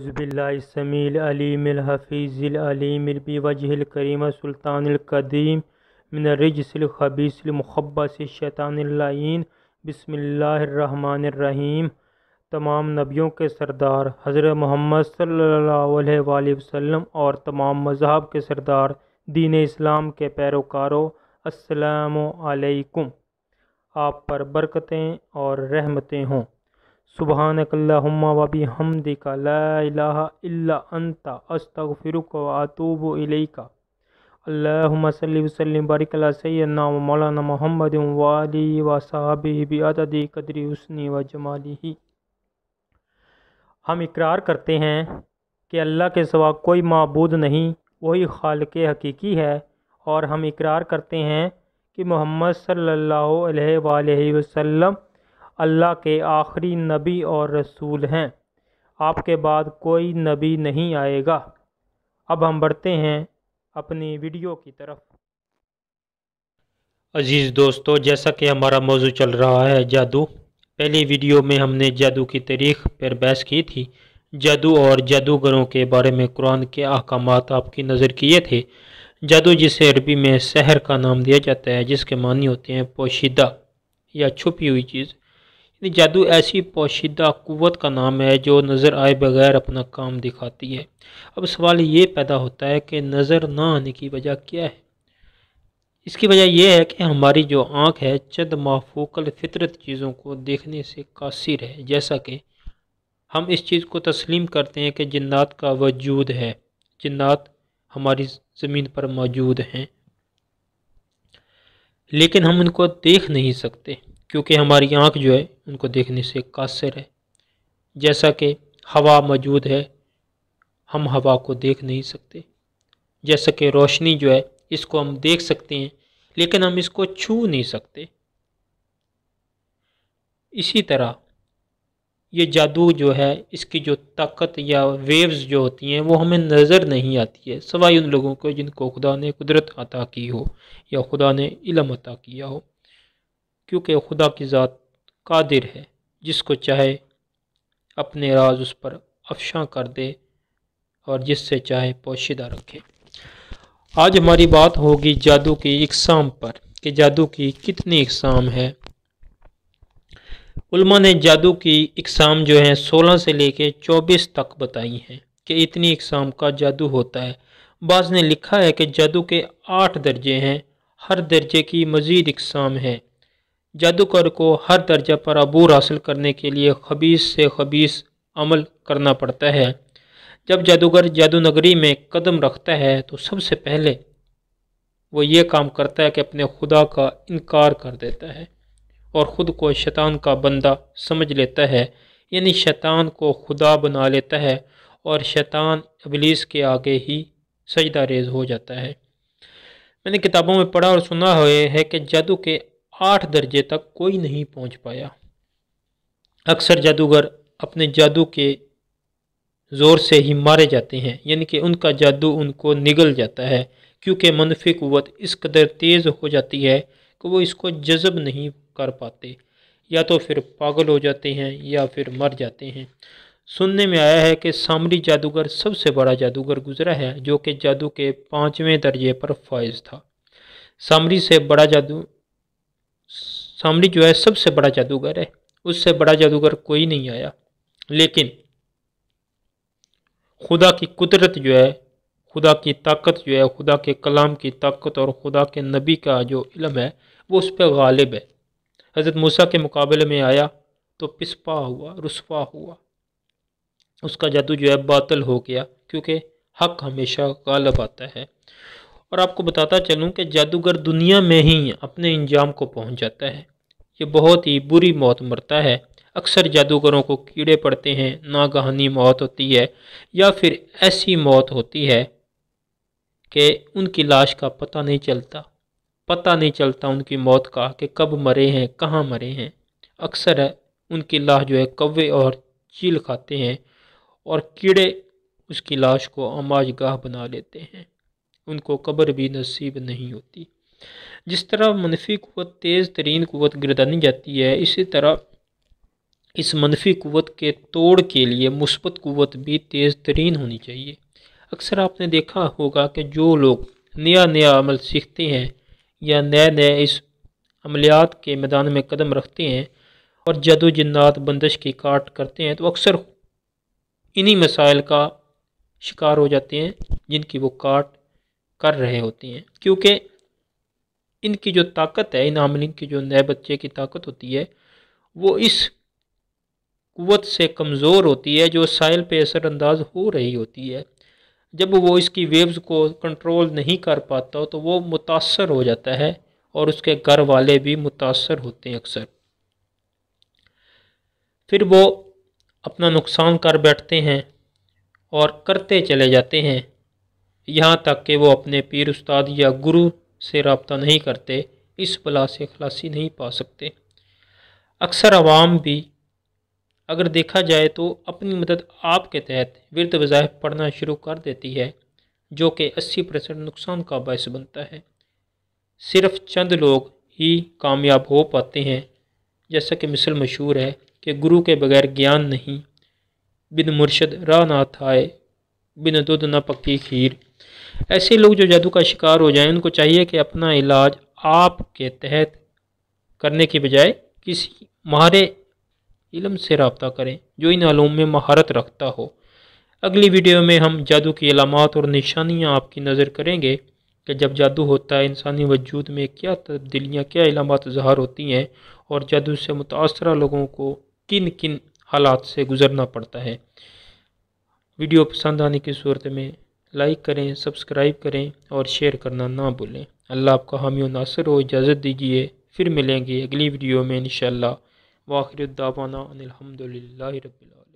अज़बिल्लामीमीफ़ीज़ीमीबीवजहलकरीम सुल्तानकदीम मिनरजसलखबीसमख़बासशैतानलाइन बसमीम तमाम नबियों के सरदार हज़रत मोहम्मद सल्ला वसम और तमाम मज़हब के सरदार दीन इस्लाम के पैरोकारों असलकुम आप पर बरकतें और रहमतें हों सुबहानकल्लाहुम्मा वबी हमदिका ला इलाहा इल्ला अंता अस्तगफिरुक व अतूबु इलैका अल्लाहुम्मा मौलाना मोहम्मद वाली व सहाबिहि कदरी उसनी व जमालिही हम इकरार करते हैं कि अल्लाह के सवा कोई मबूद नहीं वही खाल के हकीकी है और हम इकरार करते हैं कि मोहम्मद सल्ला वसम अल्लाह के आखिरी नबी और रसूल हैं आपके बाद कोई नबी नहीं आएगा अब हम बढ़ते हैं अपनी वीडियो की तरफ अज़ीज़ दोस्तों जैसा कि हमारा मौजू चल रहा है जादू पहली वीडियो में हमने जादू की तारीख पर बहस की थी जादू और जादूगरों के बारे में कुरान के अहकाम आपकी नज़र किए थे जादू जिसे अरबी में शहर का नाम दिया जाता है जिसके मानी होते हैं पोशीदा या छुपी हुई चीज़ जादू ऐसी पोशीदा क़वत का नाम है जो नज़र आए बगैर अपना काम दिखाती है अब सवाल ये पैदा होता है कि नज़र ना आने की वजह क्या है इसकी वजह यह है कि हमारी जो आँख है चंद माफोकल फितरत चीज़ों को देखने से कासिर है जैसा कि हम इस चीज़ को तस्लीम करते हैं कि जन्नात का वजूद है जन्नात हमारी ज़मीन पर मौजूद हैं लेकिन हम उनको देख नहीं सकते क्योंकि हमारी आँख जो है उनको देखने से कासर है जैसा कि हवा मौजूद है हम हवा को देख नहीं सकते जैसा कि रोशनी जो है इसको हम देख सकते हैं लेकिन हम इसको छू नहीं सकते इसी तरह ये जादू जो है इसकी जो ताकत या वेव्स जो होती हैं वो हमें नज़र नहीं आती है सवाई उन लोगों को जिनको खुदा ने कुदरत अता की हो या खुदा ने इलम अता किया हो क्योंकि खुदा की ज़ात कादिर है जिसको चाहे अपने राज उस पर अफशा कर दे और जिससे चाहे पोशीदा रखे आज हमारी बात होगी जादू की इकसाम पर कि जादू की कितनी इकसाम है उल्मा ने जादू की इकसाम जो हैं सोलह से लेके चौबीस तक बताई हैं कि इतनी इकसाम का जादू होता है बाज़ ने लिखा है कि जादू के आठ दर्जे हैं हर दर्जे की मज़ीद इकसाम है जादूगर को हर दर्जा पर अबूर हासिल करने के लिए खबीस से खबीस अमल करना पड़ता है जब जादूगर जादू नगरी में कदम रखता है तो सबसे पहले वो ये काम करता है कि अपने खुदा का इनकार कर देता है और ख़ुद को शैतान का बंदा समझ लेता है यानी शैतान को खुदा बना लेता है और शैतान अबलीस के आगे ही सजदा रेज हो जाता है मैंने किताबों में पढ़ा और सुना हुए है कि जादू के आठ दर्जे तक कोई नहीं पहुंच पाया अक्सर जादूगर अपने जादू के ज़ोर से ही मारे जाते हैं यानी कि उनका जादू उनको निगल जाता है क्योंकि मनफी क़वत इस कदर तेज़ हो जाती है कि वो इसको जज़ब नहीं कर पाते या तो फिर पागल हो जाते हैं या फिर मर जाते हैं सुनने में आया है कि सामरी जादूगर सबसे बड़ा जादूगर गुजरा है जो कि जादू के पाँचवें दर्जे पर फायज था सामरी से बड़ा जादू सामरी जो है सबसे बड़ा जादूगर है उससे बड़ा जादूगर कोई नहीं आया लेकिन खुदा की कुदरत जो है खुदा की ताकत जो है खुदा के कलाम की ताकत और खुदा के नबी का जो इलम है वो उस पर गालिब है हज़रत मूसा के मुकाबले में आया तो पिसपा हुआ रसवा हुआ उसका जादू जो है बातल हो गया क्योंकि हक हमेशा गालब आता है और आपको बताता चलूँ कि जादूगर दुनिया में ही अपने इंजाम को पहुँच जाता है ये बहुत ही बुरी मौत मरता है अक्सर जादूगरों को कीड़े पड़ते हैं नागहानी मौत होती है या फिर ऐसी मौत होती है कि उनकी लाश का पता नहीं चलता पता नहीं चलता उनकी मौत का कि कब मरे हैं कहाँ मरे हैं अक्सर उनकी लाश जो है कौवे और चील खाते हैं और कीड़े उसकी लाश को आमाजगाह बना लेते हैं उनको कब्र भी नसीब नहीं होती जिस तरह मनफी क़वत तेज़ तरीन क़वत गिरदानी जाती है इसी तरह इस मनफी क़वत के तोड़ के लिए मुस्बत क़वत भी तेज़ तरीन होनी चाहिए अक्सर आपने देखा होगा कि जो लोग नया नया अमल सीखते हैं या नए नए इस अमलियात के मैदान में कदम रखते हैं और जदो जन्नात बंदिश की काट करते हैं तो अक्सर इन्हीं मसाइल का शिकार हो जाते हैं जिनकी वो काट कर रहे होते हैं क्योंकि इनकी जो ताकत है इन हामलिन की जो नए बच्चे की ताकत होती है वो इस कुत से कमज़ोर होती है जो साइल पे असरानंदाज़ हो रही होती है जब वो इसकी वेव्स को कंट्रोल नहीं कर पाता तो वो मुतासर हो जाता है और उसके घर वाले भी मुतासर होते हैं अक्सर फिर वो अपना नुकसान कर बैठते हैं और करते चले जाते हैं यहाँ तक कि वो अपने पीर उस्ताद या गुरु से रबता नहीं करते इस बला से खलासी नहीं पा सकते अक्सर आवाम भी अगर देखा जाए तो अपनी मदद आप के तहत विरद वज़ाह पढ़ना शुरू कर देती है जो कि 80 परसेंट नुकसान का बायस बनता है सिर्फ चंद लोग ही कामयाब हो पाते हैं जैसा कि मिसल मशहूर है कि गुरु के बगैर ज्ञान नहीं बिन मुर्शद राह ना थाए बिन दुध न पक्की खीर ऐसे लोग जो जादू का शिकार हो जाएं उनको चाहिए कि अपना इलाज आपके तहत करने के बजाय किसी महारे इलम से रबता करें जो इन आलूम में महारत रखता हो अगली वीडियो में हम जादू की अलामत और निशानियाँ आपकी नज़र करेंगे कि जब जादू होता है इंसानी वजूद में क्या तब्दीलियाँ क्या इलामत ज़हार होती हैं और जादू से मुतासर लोगों को किन किन हालात से गुज़रना पड़ता है वीडियो पसंद आने की सूरत में लाइक करें सब्सक्राइब करें और शेयर करना ना भूलें अल्लाह आपका हामी नासर हो इजाज़त दीजिए फिर मिलेंगे अगली वीडियो में इन वाखिर दावाना अनिलहमदिल्ला रबीआल